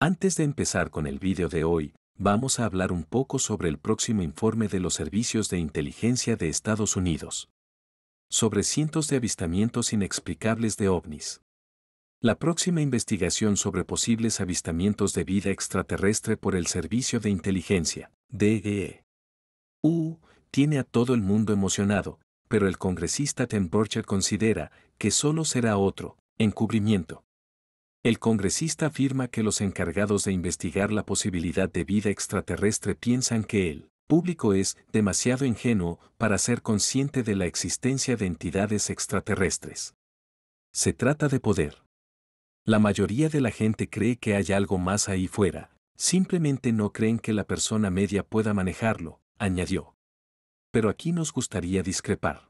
Antes de empezar con el vídeo de hoy, vamos a hablar un poco sobre el próximo informe de los servicios de inteligencia de Estados Unidos. Sobre cientos de avistamientos inexplicables de ovnis. La próxima investigación sobre posibles avistamientos de vida extraterrestre por el Servicio de Inteligencia, DEE. E. U, tiene a todo el mundo emocionado, pero el congresista Tim Burchard considera que solo será otro encubrimiento. El congresista afirma que los encargados de investigar la posibilidad de vida extraterrestre piensan que el público es demasiado ingenuo para ser consciente de la existencia de entidades extraterrestres. Se trata de poder. La mayoría de la gente cree que hay algo más ahí fuera, simplemente no creen que la persona media pueda manejarlo, añadió. Pero aquí nos gustaría discrepar.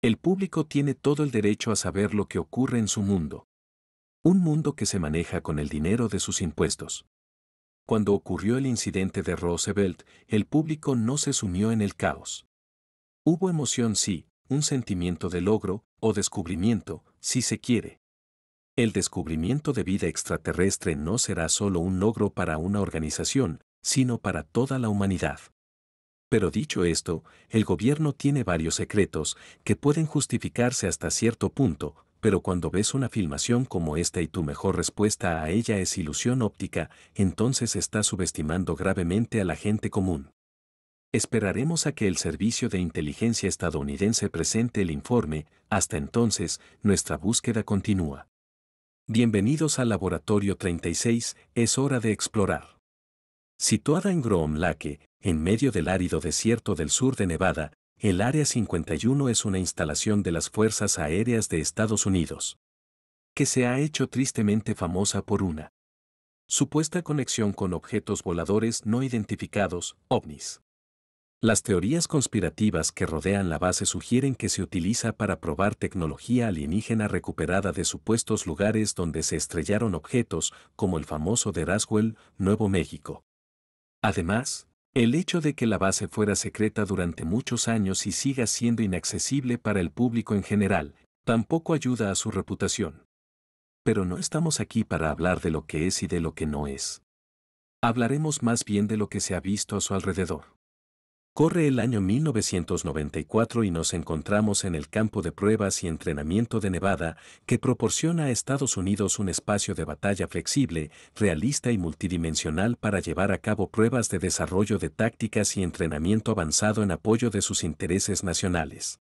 El público tiene todo el derecho a saber lo que ocurre en su mundo, un mundo que se maneja con el dinero de sus impuestos. Cuando ocurrió el incidente de Roosevelt, el público no se sumió en el caos. Hubo emoción sí, un sentimiento de logro, o descubrimiento, si se quiere. El descubrimiento de vida extraterrestre no será solo un logro para una organización, sino para toda la humanidad. Pero dicho esto, el gobierno tiene varios secretos que pueden justificarse hasta cierto punto, pero cuando ves una filmación como esta y tu mejor respuesta a ella es ilusión óptica, entonces estás subestimando gravemente a la gente común. Esperaremos a que el Servicio de Inteligencia estadounidense presente el informe, hasta entonces, nuestra búsqueda continúa. Bienvenidos al Laboratorio 36, es hora de explorar. Situada en Groom Lake, en medio del árido desierto del sur de Nevada, el Área 51 es una instalación de las Fuerzas Aéreas de Estados Unidos, que se ha hecho tristemente famosa por una supuesta conexión con objetos voladores no identificados, ovnis. Las teorías conspirativas que rodean la base sugieren que se utiliza para probar tecnología alienígena recuperada de supuestos lugares donde se estrellaron objetos, como el famoso de Raswell, Nuevo México. Además, el hecho de que la base fuera secreta durante muchos años y siga siendo inaccesible para el público en general, tampoco ayuda a su reputación. Pero no estamos aquí para hablar de lo que es y de lo que no es. Hablaremos más bien de lo que se ha visto a su alrededor. Corre el año 1994 y nos encontramos en el campo de pruebas y entrenamiento de Nevada, que proporciona a Estados Unidos un espacio de batalla flexible, realista y multidimensional para llevar a cabo pruebas de desarrollo de tácticas y entrenamiento avanzado en apoyo de sus intereses nacionales.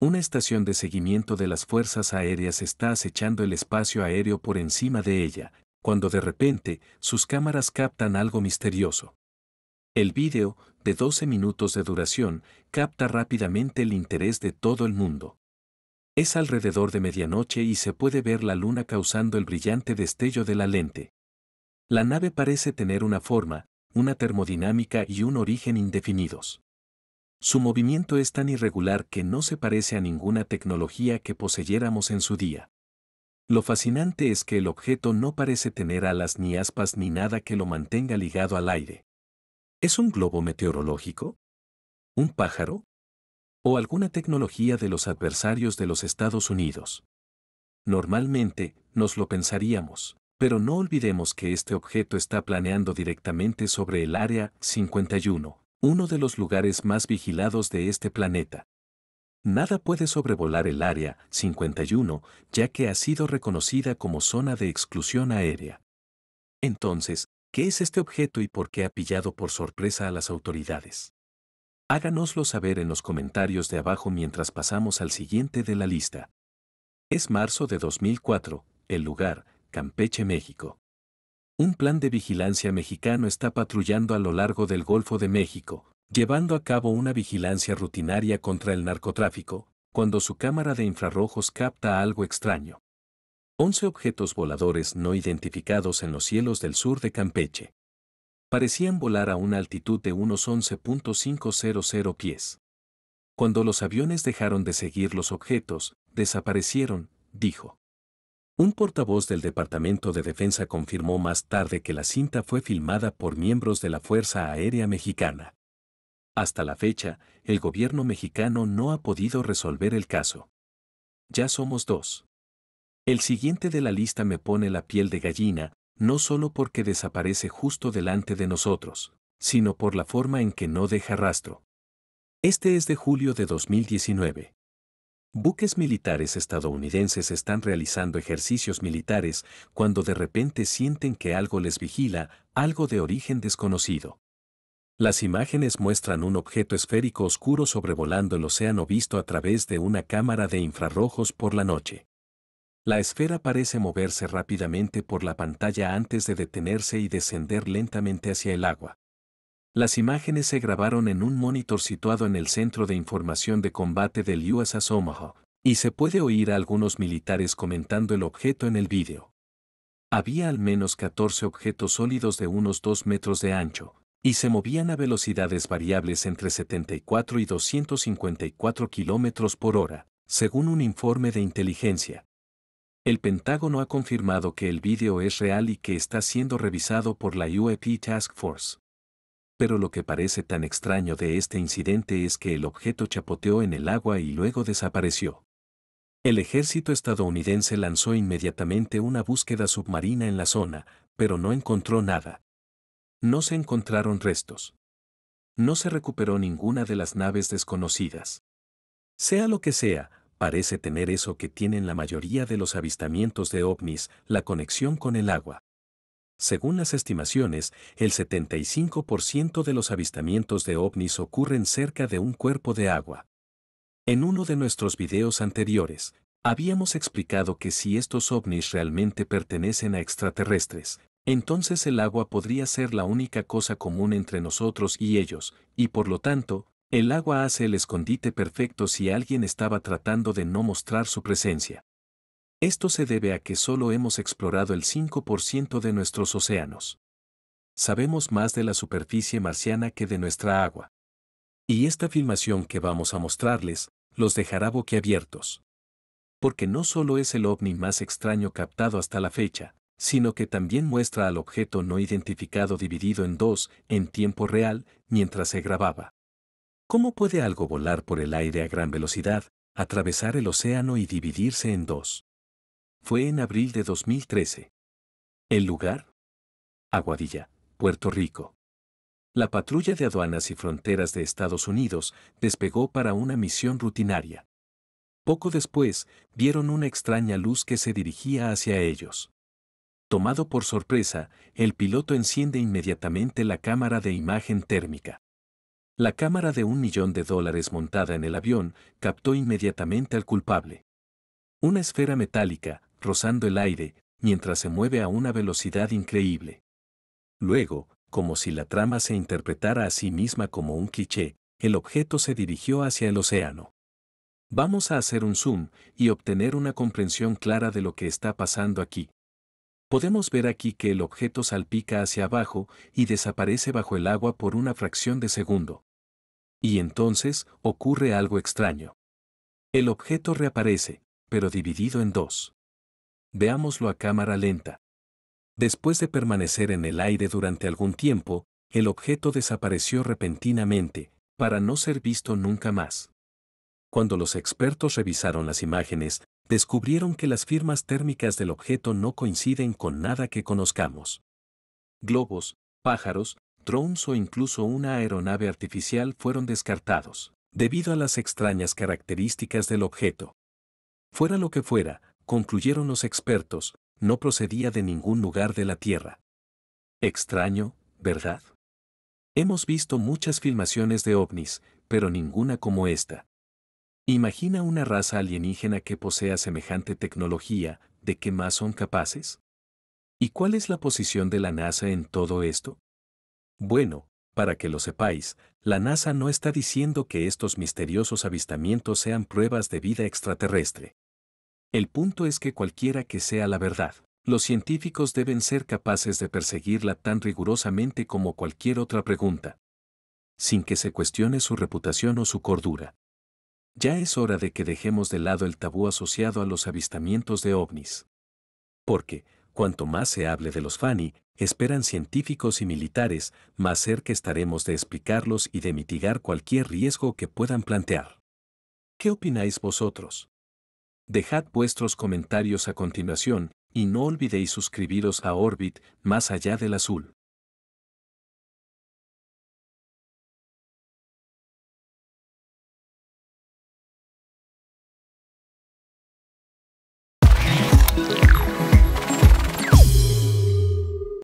Una estación de seguimiento de las fuerzas aéreas está acechando el espacio aéreo por encima de ella, cuando de repente sus cámaras captan algo misterioso. El vídeo, de 12 minutos de duración, capta rápidamente el interés de todo el mundo. Es alrededor de medianoche y se puede ver la luna causando el brillante destello de la lente. La nave parece tener una forma, una termodinámica y un origen indefinidos. Su movimiento es tan irregular que no se parece a ninguna tecnología que poseyéramos en su día. Lo fascinante es que el objeto no parece tener alas ni aspas ni nada que lo mantenga ligado al aire. ¿Es un globo meteorológico? ¿Un pájaro? ¿O alguna tecnología de los adversarios de los Estados Unidos? Normalmente, nos lo pensaríamos, pero no olvidemos que este objeto está planeando directamente sobre el Área 51, uno de los lugares más vigilados de este planeta. Nada puede sobrevolar el Área 51, ya que ha sido reconocida como zona de exclusión aérea. Entonces, ¿Qué es este objeto y por qué ha pillado por sorpresa a las autoridades? Háganoslo saber en los comentarios de abajo mientras pasamos al siguiente de la lista. Es marzo de 2004, el lugar, Campeche, México. Un plan de vigilancia mexicano está patrullando a lo largo del Golfo de México, llevando a cabo una vigilancia rutinaria contra el narcotráfico, cuando su cámara de infrarrojos capta algo extraño. 11 objetos voladores no identificados en los cielos del sur de Campeche. Parecían volar a una altitud de unos 11.500 pies. Cuando los aviones dejaron de seguir los objetos, desaparecieron, dijo. Un portavoz del Departamento de Defensa confirmó más tarde que la cinta fue filmada por miembros de la Fuerza Aérea Mexicana. Hasta la fecha, el gobierno mexicano no ha podido resolver el caso. Ya somos dos. El siguiente de la lista me pone la piel de gallina, no solo porque desaparece justo delante de nosotros, sino por la forma en que no deja rastro. Este es de julio de 2019. Buques militares estadounidenses están realizando ejercicios militares cuando de repente sienten que algo les vigila, algo de origen desconocido. Las imágenes muestran un objeto esférico oscuro sobrevolando el océano visto a través de una cámara de infrarrojos por la noche. La esfera parece moverse rápidamente por la pantalla antes de detenerse y descender lentamente hacia el agua. Las imágenes se grabaron en un monitor situado en el Centro de Información de Combate del USS Omaha, y se puede oír a algunos militares comentando el objeto en el vídeo. Había al menos 14 objetos sólidos de unos 2 metros de ancho, y se movían a velocidades variables entre 74 y 254 kilómetros por hora, según un informe de inteligencia. El Pentágono ha confirmado que el vídeo es real y que está siendo revisado por la UAP e Task Force. Pero lo que parece tan extraño de este incidente es que el objeto chapoteó en el agua y luego desapareció. El ejército estadounidense lanzó inmediatamente una búsqueda submarina en la zona, pero no encontró nada. No se encontraron restos. No se recuperó ninguna de las naves desconocidas. Sea lo que sea, parece tener eso que tienen la mayoría de los avistamientos de ovnis, la conexión con el agua. Según las estimaciones, el 75% de los avistamientos de ovnis ocurren cerca de un cuerpo de agua. En uno de nuestros videos anteriores, habíamos explicado que si estos ovnis realmente pertenecen a extraterrestres, entonces el agua podría ser la única cosa común entre nosotros y ellos, y por lo tanto, el agua hace el escondite perfecto si alguien estaba tratando de no mostrar su presencia. Esto se debe a que solo hemos explorado el 5% de nuestros océanos. Sabemos más de la superficie marciana que de nuestra agua. Y esta filmación que vamos a mostrarles los dejará boquiabiertos. Porque no solo es el ovni más extraño captado hasta la fecha, sino que también muestra al objeto no identificado dividido en dos en tiempo real mientras se grababa. ¿Cómo puede algo volar por el aire a gran velocidad, atravesar el océano y dividirse en dos? Fue en abril de 2013. ¿El lugar? Aguadilla, Puerto Rico. La patrulla de aduanas y fronteras de Estados Unidos despegó para una misión rutinaria. Poco después, vieron una extraña luz que se dirigía hacia ellos. Tomado por sorpresa, el piloto enciende inmediatamente la cámara de imagen térmica. La cámara de un millón de dólares montada en el avión captó inmediatamente al culpable. Una esfera metálica, rozando el aire, mientras se mueve a una velocidad increíble. Luego, como si la trama se interpretara a sí misma como un cliché, el objeto se dirigió hacia el océano. Vamos a hacer un zoom y obtener una comprensión clara de lo que está pasando aquí. Podemos ver aquí que el objeto salpica hacia abajo y desaparece bajo el agua por una fracción de segundo. Y entonces ocurre algo extraño. El objeto reaparece, pero dividido en dos. Veámoslo a cámara lenta. Después de permanecer en el aire durante algún tiempo, el objeto desapareció repentinamente, para no ser visto nunca más. Cuando los expertos revisaron las imágenes, descubrieron que las firmas térmicas del objeto no coinciden con nada que conozcamos. Globos, pájaros, drones o incluso una aeronave artificial fueron descartados, debido a las extrañas características del objeto. Fuera lo que fuera, concluyeron los expertos, no procedía de ningún lugar de la Tierra. Extraño, ¿verdad? Hemos visto muchas filmaciones de ovnis, pero ninguna como esta. Imagina una raza alienígena que posea semejante tecnología, ¿de qué más son capaces? ¿Y cuál es la posición de la NASA en todo esto? Bueno, para que lo sepáis, la NASA no está diciendo que estos misteriosos avistamientos sean pruebas de vida extraterrestre. El punto es que cualquiera que sea la verdad, los científicos deben ser capaces de perseguirla tan rigurosamente como cualquier otra pregunta, sin que se cuestione su reputación o su cordura. Ya es hora de que dejemos de lado el tabú asociado a los avistamientos de ovnis. Porque, Cuanto más se hable de los FANI, esperan científicos y militares, más cerca estaremos de explicarlos y de mitigar cualquier riesgo que puedan plantear. ¿Qué opináis vosotros? Dejad vuestros comentarios a continuación y no olvidéis suscribiros a Orbit más allá del azul.